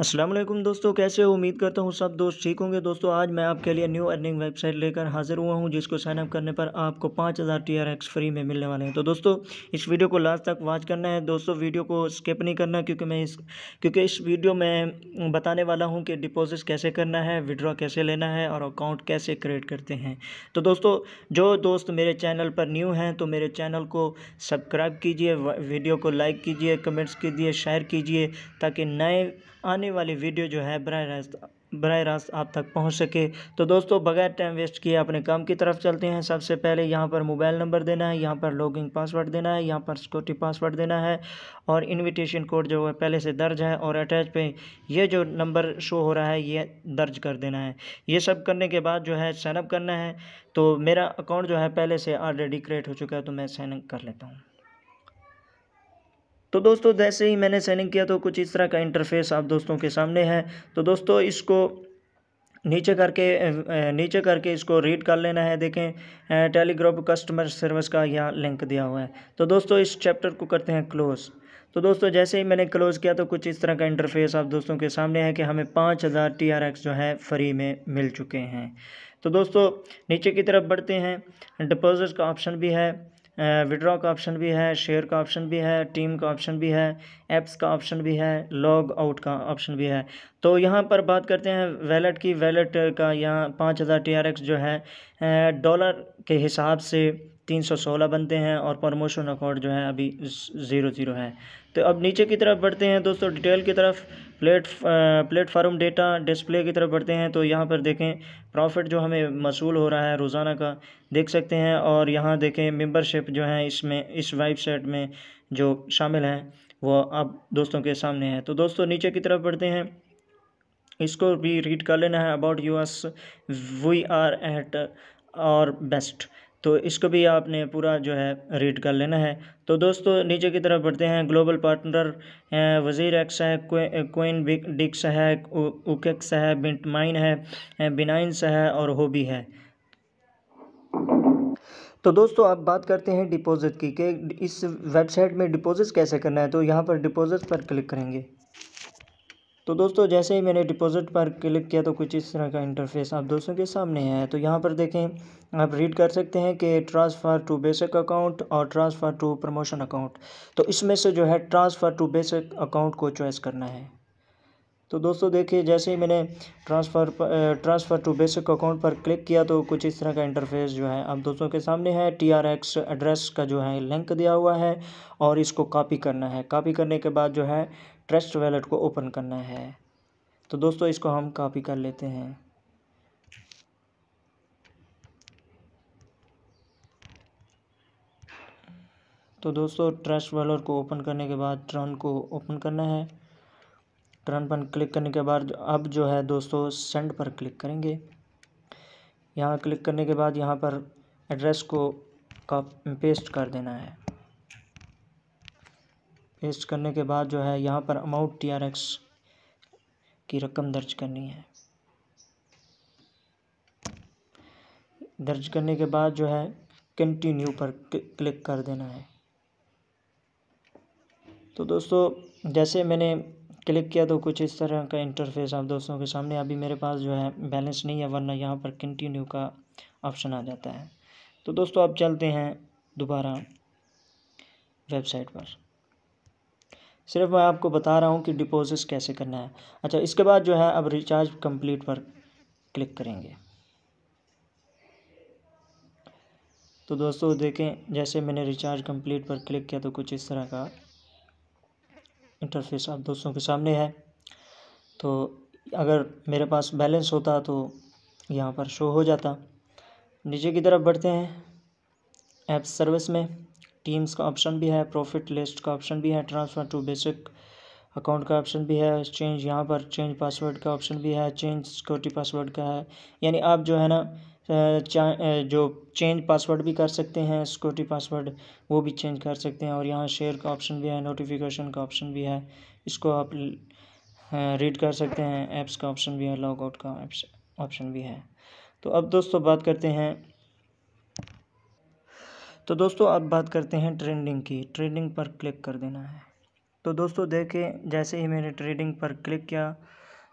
असलम दोस्तों कैसे हो उम्मीद करता हूँ सब दोस्त ठीक होंगे दोस्तों आज मैं आपके लिए न्यू अर्निंग वेबसाइट लेकर हाजिर हुआ हूँ जिसको साइनअप करने पर आपको पाँच हज़ार टी आर एक्स फ्री में मिलने वाले हैं तो दोस्तों इस वीडियो को लास्ट तक वॉच करना है दोस्तों वीडियो को स्किप नहीं करना क्योंकि मैं इस क्योंकि इस वीडियो में बताने वाला हूँ कि डिपोजिट कैसे करना है विड्रॉ कैसे लेना है और अकाउंट कैसे क्रिएट करते हैं तो दोस्तों जो दोस्त मेरे चैनल पर न्यू हैं तो मेरे चैनल को सब्सक्राइब कीजिए वीडियो को लाइक कीजिए कमेंट्स कीजिए शेयर कीजिए ताकि नए आने वाली वीडियो जो है बर रास्त बर रास्त आप तक पहुंच सके तो दोस्तों बगैर टाइम वेस्ट किए अपने काम की तरफ चलते हैं सबसे पहले यहाँ पर मोबाइल नंबर देना है यहाँ पर लॉगिंग पासवर्ड देना है यहाँ पर सिक्योरिटी पासवर्ड देना है और इनविटेशन कोड जो है पहले से दर्ज है और अटैच पे ये जो नंबर शो हो रहा है ये दर्ज कर देना है ये सब करने के बाद जो है साइनअप करना है तो मेरा अकाउंट जो है पहले से ऑलरेडी क्रिएट हो चुका है तो मैं साइनअप कर लेता हूँ तो दोस्तों जैसे ही मैंने साइन किया तो कुछ इस तरह का इंटरफेस आप दोस्तों के सामने है तो दोस्तों इसको नीचे करके नीचे करके इसको रीड कर लेना है देखें टेलीग्राफ कस्टमर सर्विस का यहाँ लिंक दिया हुआ है तो दोस्तों इस चैप्टर को करते हैं क्लोज़ तो दोस्तों जैसे ही मैंने क्लोज़ किया तो कुछ इस तरह का इंटरफेस आप दोस्तों के सामने है कि हमें पाँच हज़ार टी आर एक्स जो है फ्री में मिल चुके हैं तो दोस्तों नीचे की तरफ बढ़ते हैं डिपॉजिट का ऑप्शन भी है विड्रॉ का ऑप्शन भी है शेयर का ऑप्शन भी है टीम का ऑप्शन भी है ऐप्स का ऑप्शन भी है लॉग आउट का ऑप्शन भी है तो यहाँ पर बात करते हैं वैलेट की वैलेट का यहाँ पाँच हज़ार टी जो है डॉलर के हिसाब से तीन सौ सोलह बनते हैं और प्रमोशन अकॉर्ड जो है अभी ज़ीरो ज़ीरो है तो अब नीचे की तरफ बढ़ते हैं दोस्तों डिटेल की तरफ प्लेट प्लेटफार्म डेटा डिस्प्ले की तरफ बढ़ते हैं तो यहाँ पर देखें प्रॉफिट जो हमें मसूल हो रहा है रोज़ाना का देख सकते हैं और यहाँ देखें मेम्बरशिप जो है इसमें इस वेबसाइट में जो शामिल हैं वो अब दोस्तों के सामने है तो दोस्तों नीचे की तरफ बढ़ते हैं इसको भी रीड कर लेना है about U S V R at और बेस्ट तो इसको भी आपने पूरा जो है रीड कर लेना है तो दोस्तों नीचे की तरफ बढ़ते हैं ग्लोबल पार्टनर वज़ीर एक्स है कोइन डिक्स है उकेक्स e है बिटमाइन है बिनाइंस है और होबी है तो दोस्तों अब बात करते हैं डिपॉजिट की कि इस वेबसाइट में डिपॉजिट कैसे करना है तो यहाँ पर डिपॉजिट पर क्लिक करेंगे तो दोस्तों जैसे ही मैंने डिपॉजिट पर क्लिक किया तो कुछ इस तरह का इंटरफेस आप दोस्तों के सामने आया तो यहाँ पर देखें आप रीड कर सकते हैं कि ट्रांसफ़र टू बेसिक अकाउंट और ट्रांसफ़र टू प्रमोशन अकाउंट तो इसमें से जो है ट्रांसफ़र टू बेसिक अकाउंट को चॉइस करना है तो दोस्तों देखिए जैसे ही मैंने transfer transfer to basic account पर क्लिक किया तो कुछ इस तरह का इंटरफेस जो है अब दोस्तों के सामने है टी आर एक्स एड्रेस का जो है लिंक दिया हुआ है और इसको कॉपी करना है कॉपी करने के बाद जो है ट्रस्ट वैलेट को ओपन करना है तो दोस्तों इसको हम कॉपी कर लेते हैं तो दोस्तों ट्रस्ट वैलेट को ओपन करने के बाद ट्रन को ओपन करना है टर्न पर क्लिक करने के बाद अब जो है दोस्तों सेंड पर क्लिक करेंगे यहाँ क्लिक करने के बाद यहाँ पर एड्रेस को का पेस्ट कर देना है पेस्ट करने के बाद जो है यहाँ पर अमाउंट टी आर एक्स की रकम दर्ज करनी है दर्ज करने के बाद जो है कंटिन्यू पर क्लिक कर देना है तो दोस्तों जैसे मैंने क्लिक किया तो कुछ इस तरह का इंटरफेस आप दोस्तों के सामने अभी मेरे पास जो है बैलेंस नहीं है वरना यहाँ पर कंटिन्यू का ऑप्शन आ जाता है तो दोस्तों आप चलते हैं दोबारा वेबसाइट पर सिर्फ मैं आपको बता रहा हूँ कि डिपॉजिट कैसे करना है अच्छा इसके बाद जो है अब रिचार्ज कंप्लीट पर क्लिक करेंगे तो दोस्तों देखें जैसे मैंने रिचार्ज कंप्लीट पर क्लिक किया तो कुछ इस तरह का इंटरफेस आप दोस्तों के सामने है तो अगर मेरे पास बैलेंस होता तो यहाँ पर शो हो जाता नीचे की तरफ बढ़ते हैं ऐप सर्विस में टीम्स का ऑप्शन भी है प्रॉफिट लिस्ट का ऑप्शन भी है ट्रांसफ़र टू बेसिक अकाउंट का ऑप्शन भी है चेंज यहाँ पर चेंज पासवर्ड का ऑप्शन भी है चेंज सिक्योरिटी पासवर्ड का है यानी आप जो है ना जो चेंज पासवर्ड भी कर सकते हैं सिक्योरिटी पासवर्ड वो भी चेंज कर सकते हैं और यहाँ शेयर का ऑप्शन भी है नोटिफिकेशन का ऑप्शन भी है इसको आप रीड कर सकते हैं ऐप्स का ऑप्शन भी है लॉग आउट का ऑप्शन भी है तो अब दोस्तों बात करते हैं तो दोस्तों अब बात करते हैं ट्रेंडिंग की ट्रेंडिंग पर क्लिक कर देना है तो दोस्तों देखें जैसे ही मैंने ट्रेडिंग पर क्लिक किया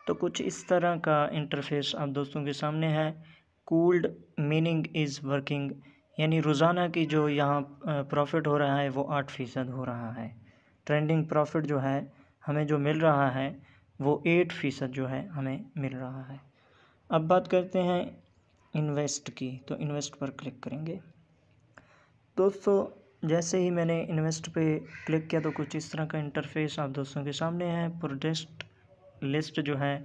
तो कुछ इस तरह का इंटरफेस आप दोस्तों के सामने है कूल्ड मीनिंग इज़ वर्किंग यानी रोज़ाना की जो यहाँ प्रॉफिट हो रहा है वो आठ फ़ीसद हो रहा है ट्रेंडिंग प्रॉफिट जो है हमें जो मिल रहा है वो एट फ़ीसद जो है हमें मिल रहा है अब बात करते हैं इन्वेस्ट की तो इन्वेस्ट पर क्लिक करेंगे दोस्तों जैसे ही मैंने इन्वेस्ट पे क्लिक किया तो कुछ इस तरह का इंटरफेस आप दोस्तों के सामने है प्रोडक्ट लिस्ट जो है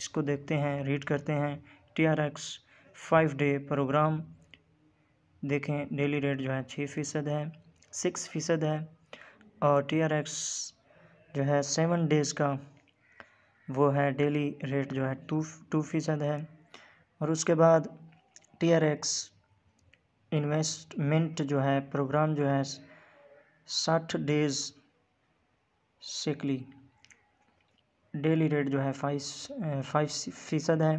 इसको देखते हैं रीड करते हैं T R X five day programme देखें डेली रेट जो है छः फ़ीसद है सिक्स फ़ीसद है और टी आर एक्स जो है सेवन डेज़ का वो है डेली रेट जो है टू टू फ़ीसद है और उसके बाद टी आर एक्स इन्वेस्टमेंट जो है प्रोग्राम जो है साठ डेज़ सिकली डेली रेट जो है फाइव फाइव फ़ीसद है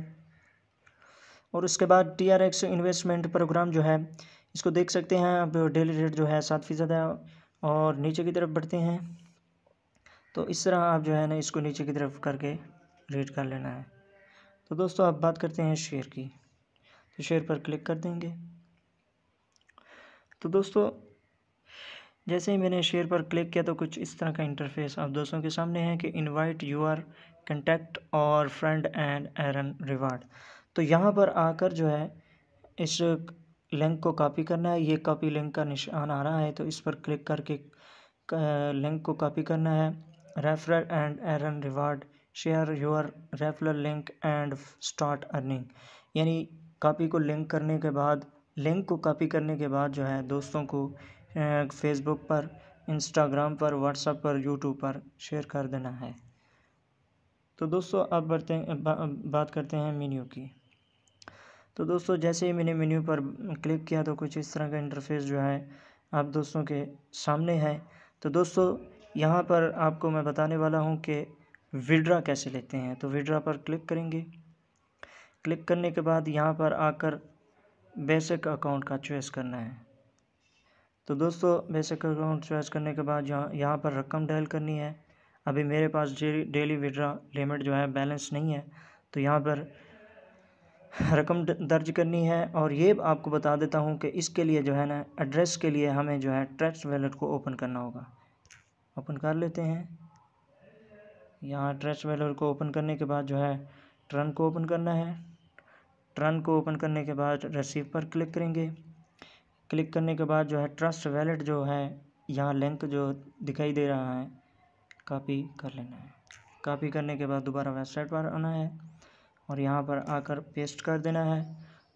और उसके बाद T R X investment programme जो है इसको देख सकते हैं अब डेली रेट जो है सात फीसद है और नीचे की तरफ बढ़ते हैं तो इस तरह आप जो है ना इसको नीचे की तरफ करके रीड कर लेना है तो दोस्तों अब बात करते हैं शेयर की तो शेयर पर क्लिक कर देंगे तो दोस्तों जैसे ही मैंने शेयर पर क्लिक किया तो कुछ इस तरह का इंटरफेस आप दोस्तों के सामने है कि इनवाइट यूर कंटेक्ट और फ्रेंड एंड एरन रिवार्ड तो यहाँ पर आकर जो है इस लिंक को कॉपी करना है ये कॉपी लिंक का निशान आ रहा है तो इस पर क्लिक करके लिंक को कॉपी करना है referral and earn reward share your referral link and start earning यानी कॉपी को लिंक करने के बाद लिंक को कॉपी करने के बाद जो है दोस्तों को फेसबुक पर इंस्टाग्राम पर व्हाट्सएप पर यूट्यूब पर शेयर कर देना है तो दोस्तों अब बढ़ते बा, बात करते हैं मीनू की तो दोस्तों जैसे ही मैंने मेन्यू पर क्लिक किया तो कुछ इस तरह का इंटरफेस जो है आप दोस्तों के सामने है तो दोस्तों यहाँ पर आपको मैं बताने वाला हूँ कि विड्रा कैसे लेते हैं तो विड्रा पर क्लिक करेंगे क्लिक करने के बाद यहाँ पर आकर बेसिक अकाउंट का चॉइस करना है तो दोस्तों बेसिक अकाउंट चॉइस करने के बाद यहाँ यहाँ पर रकम डायल करनी है अभी मेरे पास डेली विड्रा लिमिट जो है बैलेंस नहीं है तो यहाँ पर रकम दर्ज करनी है और ये आपको बता देता हूँ कि इसके लिए जो है ना एड्रेस के लिए हमें जो है ट्रैक्स वैलेट को ओपन करना होगा ओपन कर लेते हैं यहाँ ट्रैक्स वैलेट को ओपन करने के बाद जो है ट्रन को ओपन करना है ट्रन को ओपन करने के बाद रिसीव पर क्लिक करेंगे क्लिक करने के बाद जो है ट्रस्ट वैलेट जो है यहाँ लिंक जो दिखाई दे रहा है कापी कर लेना है कापी करने के बाद दोबारा वेबसाइट पर आना है और यहाँ पर आकर पेस्ट कर देना है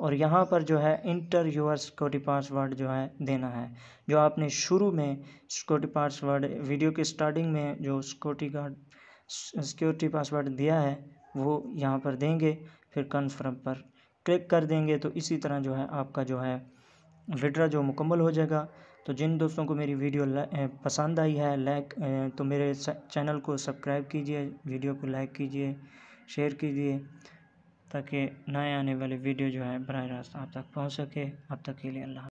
और यहाँ पर जो है इंटर यूर सिक्योरिटी पासवर्ड जो है देना है जो आपने शुरू में सिक्योरिटी पासवर्ड वीडियो के स्टार्टिंग में जो सिक्योरिटी गार्ड सिक्योरिटी पासवर्ड दिया है वो यहाँ पर देंगे फिर कन्फर्म पर क्लिक कर देंगे तो इसी तरह जो है आपका जो है विड्रा जो मुकम्मल हो जाएगा तो जिन दोस्तों को मेरी वीडियो पसंद आई है लाइक तो मेरे चैनल को सब्सक्राइब कीजिए वीडियो को लाइक कीजिए शेयर कीजिए ताकि नए आने वाले वीडियो जो है बर रास्त आप तक पहुँच सके आप तक के लिए अल्लाह